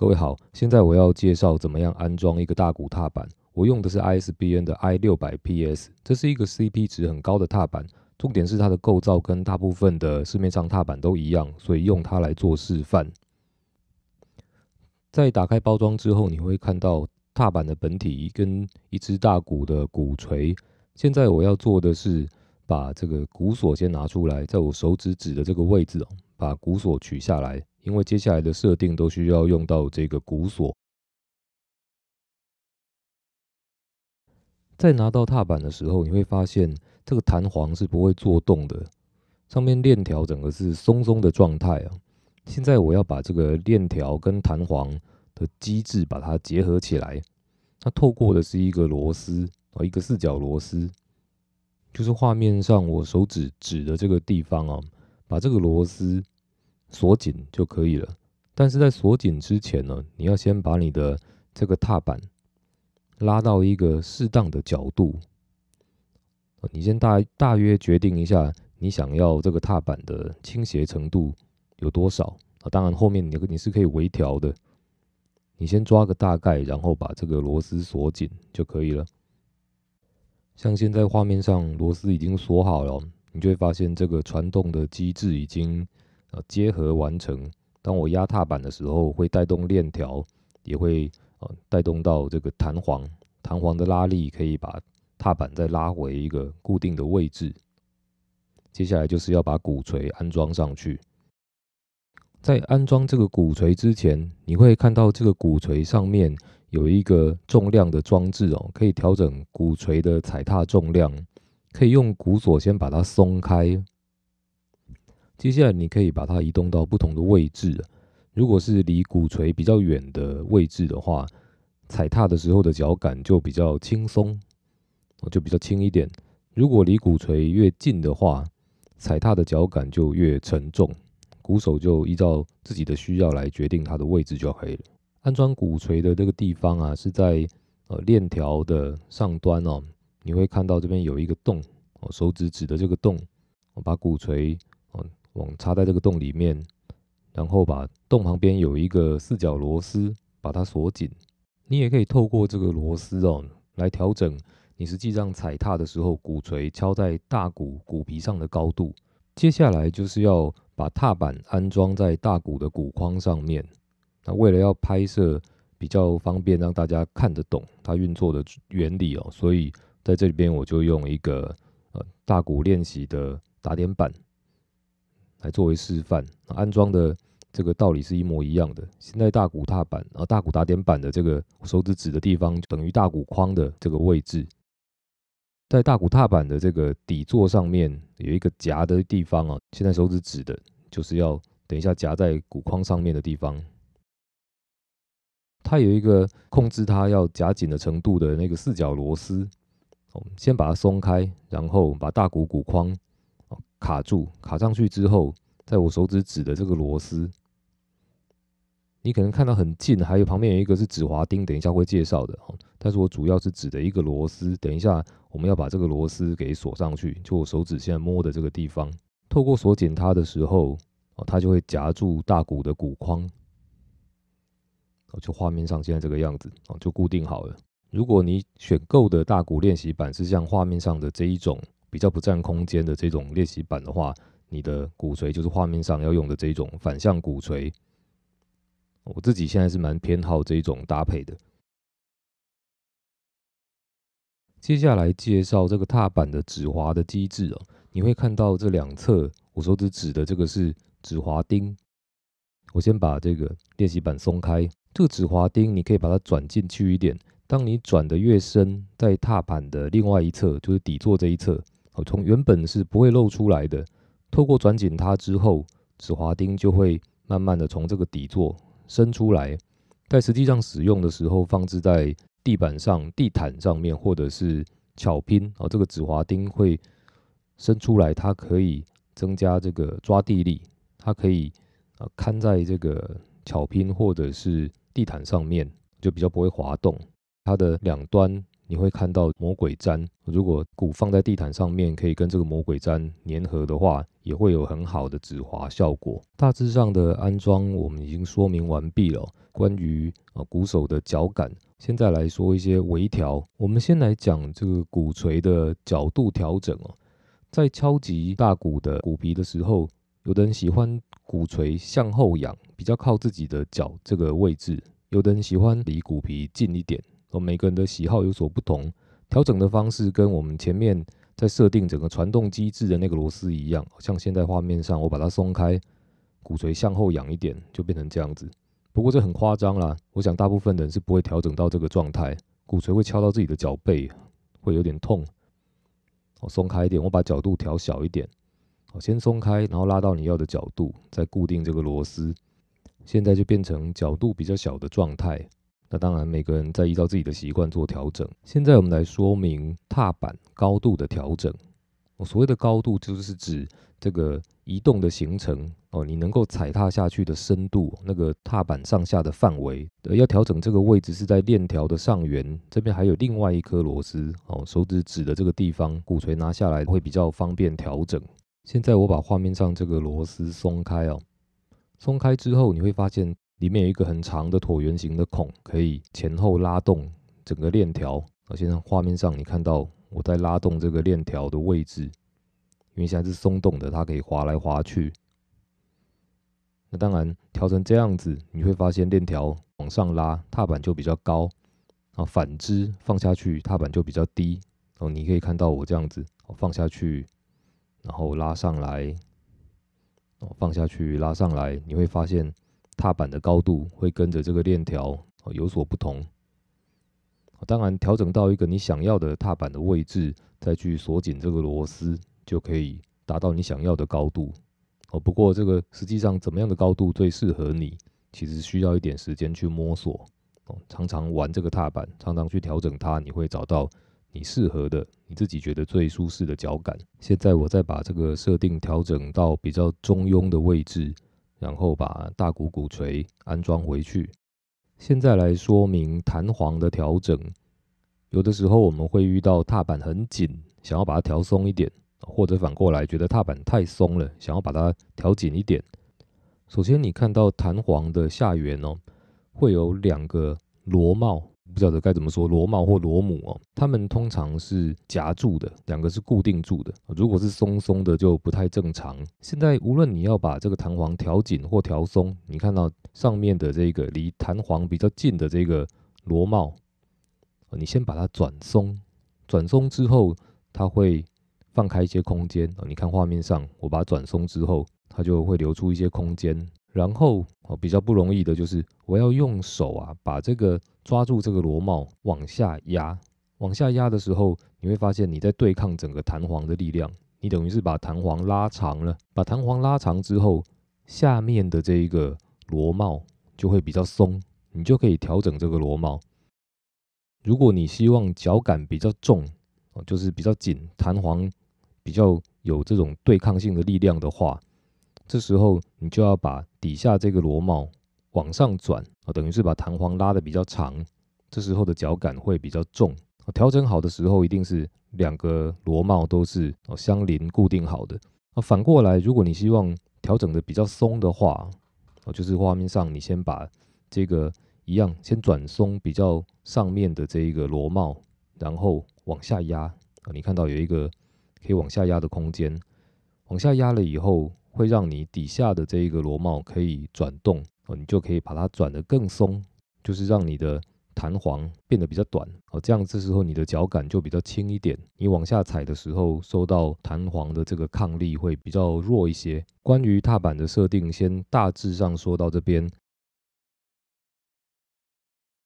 各位好，现在我要介绍怎么样安装一个大鼓踏板。我用的是 ISBN 的 I 六百 PS，这是一个 CP 值很高的踏板。重点是它的构造跟大部分的市面上踏板都一样，所以用它来做示范。在打开包装之后，你会看到踏板的本体跟一只大鼓的鼓槌。现在我要做的是把这个鼓锁先拿出来，在我手指指的这个位置，把鼓锁取下来。因为接下来的设定都需要用到这个鼓锁。在拿到踏板的时候，你会发现这个弹簧是不会做动的，上面链条整个是松松的状态啊。现在我要把这个链条跟弹簧的机制把它结合起来，它透过的是一个螺丝啊，一个四角螺丝，就是画面上我手指指的这个地方啊，把这个螺丝。锁紧就可以了。但是在锁紧之前呢，你要先把你的这个踏板拉到一个适当的角度。你先大大约决定一下，你想要这个踏板的倾斜程度有多少。当然后面你你是可以微调的。你先抓个大概，然后把这个螺丝锁紧就可以了。像现在画面上螺丝已经锁好了，你就会发现这个传动的机制已经。呃，结合完成。当我压踏板的时候，会带动链条，也会呃带动到这个弹簧。弹簧的拉力可以把踏板再拉回一个固定的位置。接下来就是要把鼓槌安装上去。在安装这个鼓槌之前，你会看到这个鼓槌上面有一个重量的装置哦，可以调整鼓槌的踩踏重量。可以用鼓锁先把它松开。接下来你可以把它移动到不同的位置。如果是离鼓槌比较远的位置的话，踩踏的时候的脚感就比较轻松，就比较轻一点。如果离鼓槌越近的话，踩踏的脚感就越沉重。鼓手就依照自己的需要来决定它的位置就可以了。安装鼓槌的这个地方啊，是在呃链条的上端哦。你会看到这边有一个洞，我手指指的这个洞，我把鼓槌插在这个洞里面，然后把洞旁边有一个四角螺丝，把它锁紧。你也可以透过这个螺丝哦，来调整你实际上踩踏的时候鼓槌敲在大鼓鼓皮上的高度。接下来就是要把踏板安装在大鼓的鼓框上面。那为了要拍摄比较方便，让大家看得懂它运作的原理哦，所以在这里边我就用一个呃大鼓练习的打点板。来作为示范，安装的这个道理是一模一样的。现在大鼓踏板，啊，大鼓打点板的这个手指指的地方，就等于大鼓框的这个位置。在大鼓踏板的这个底座上面有一个夹的地方啊，现在手指指的就是要等一下夹在鼓框上面的地方。它有一个控制它要夹紧的程度的那个四角螺丝，我们先把它松开，然后把大鼓鼓框。卡住，卡上去之后，在我手指指的这个螺丝，你可能看到很近，还有旁边有一个是指滑钉，等一下会介绍的。但是我主要是指的一个螺丝，等一下我们要把这个螺丝给锁上去，就我手指现在摸的这个地方，透过锁紧它的时候，它就会夹住大鼓的鼓框，哦，就画面上现在这个样子，哦，就固定好了。如果你选购的大鼓练习板是像画面上的这一种。比较不占空间的这种练习板的话，你的鼓槌就是画面上要用的这种反向鼓槌。我自己现在是蛮偏好这一种搭配的。接下来介绍这个踏板的指滑的机制哦。你会看到这两侧，我手指指的这个是指滑钉。我先把这个练习板松开，这个指滑钉你可以把它转进去一点。当你转的越深，在踏板的另外一侧，就是底座这一侧。从原本是不会露出来的，透过转紧它之后，指滑钉就会慢慢的从这个底座伸出来。在实际上使用的时候，放置在地板上、地毯上面，或者是巧拼，啊，这个指滑钉会伸出来，它可以增加这个抓地力，它可以啊，看在这个巧拼或者是地毯上面，就比较不会滑动。它的两端。你会看到魔鬼毡，如果鼓放在地毯上面，可以跟这个魔鬼毡粘合的话，也会有很好的止滑效果。大致上的安装我们已经说明完毕了。关于啊鼓手的脚感，现在来说一些微调。我们先来讲这个鼓槌的角度调整哦。在敲击大鼓的鼓皮的时候，有的人喜欢鼓槌向后仰，比较靠自己的脚这个位置；有的人喜欢离鼓皮近一点。我每个人的喜好有所不同，调整的方式跟我们前面在设定整个传动机制的那个螺丝一样。像现在画面上，我把它松开，鼓槌向后仰一点，就变成这样子。不过这很夸张啦，我想大部分人是不会调整到这个状态，鼓槌会敲到自己的脚背，会有点痛。我松开一点，我把角度调小一点。我先松开，然后拉到你要的角度，再固定这个螺丝。现在就变成角度比较小的状态。那当然，每个人在依照自己的习惯做调整。现在我们来说明踏板高度的调整。我所谓的高度，就是指这个移动的行程哦，你能够踩踏下去的深度，那个踏板上下的范围。要调整这个位置，是在链条的上缘这边，还有另外一颗螺丝哦，手指指的这个地方，鼓锤拿下来会比较方便调整。现在我把画面上这个螺丝松开哦，松开之后，你会发现。里面有一个很长的椭圆形的孔，可以前后拉动整个链条。而现在画面上你看到我在拉动这个链条的位置，因为现在是松动的，它可以滑来滑去。那当然调成这样子，你会发现链条往上拉，踏板就比较高；啊，反之放下去，踏板就比较低。哦，你可以看到我这样子，我放下去，然后拉上来，放下去拉上来，你会发现。踏板的高度会跟着这个链条有所不同。当然，调整到一个你想要的踏板的位置，再去锁紧这个螺丝，就可以达到你想要的高度。哦，不过这个实际上怎么样的高度最适合你，其实需要一点时间去摸索。哦，常常玩这个踏板，常常去调整它，你会找到你适合的、你自己觉得最舒适的脚感。现在我再把这个设定调整到比较中庸的位置。然后把大鼓鼓槌安装回去。现在来说明弹簧的调整。有的时候我们会遇到踏板很紧，想要把它调松一点，或者反过来觉得踏板太松了，想要把它调紧一点。首先，你看到弹簧的下缘哦，会有两个螺帽。不晓得该怎么说，螺帽或螺母哦，它们通常是夹住的，两个是固定住的。如果是松松的，就不太正常。现在无论你要把这个弹簧调紧或调松，你看到上面的这个离弹簧比较近的这个螺帽，你先把它转松，转松之后它会放开一些空间。你看画面上，我把它转松之后，它就会留出一些空间。然后，哦，比较不容易的就是，我要用手啊，把这个抓住这个螺帽往下压。往下压的时候，你会发现你在对抗整个弹簧的力量。你等于是把弹簧拉长了。把弹簧拉长之后，下面的这一个螺帽就会比较松，你就可以调整这个螺帽。如果你希望脚感比较重，哦，就是比较紧，弹簧比较有这种对抗性的力量的话。这时候你就要把底下这个螺帽往上转啊，等于是把弹簧拉的比较长。这时候的脚感会比较重。调整好的时候，一定是两个螺帽都是哦相邻固定好的。啊，反过来，如果你希望调整的比较松的话，哦，就是画面上你先把这个一样先转松，比较上面的这一个螺帽，然后往下压你看到有一个可以往下压的空间，往下压了以后。会让你底下的这一个螺帽可以转动哦，你就可以把它转得更松，就是让你的弹簧变得比较短哦，这样这时候你的脚感就比较轻一点，你往下踩的时候受到弹簧的这个抗力会比较弱一些。关于踏板的设定，先大致上说到这边。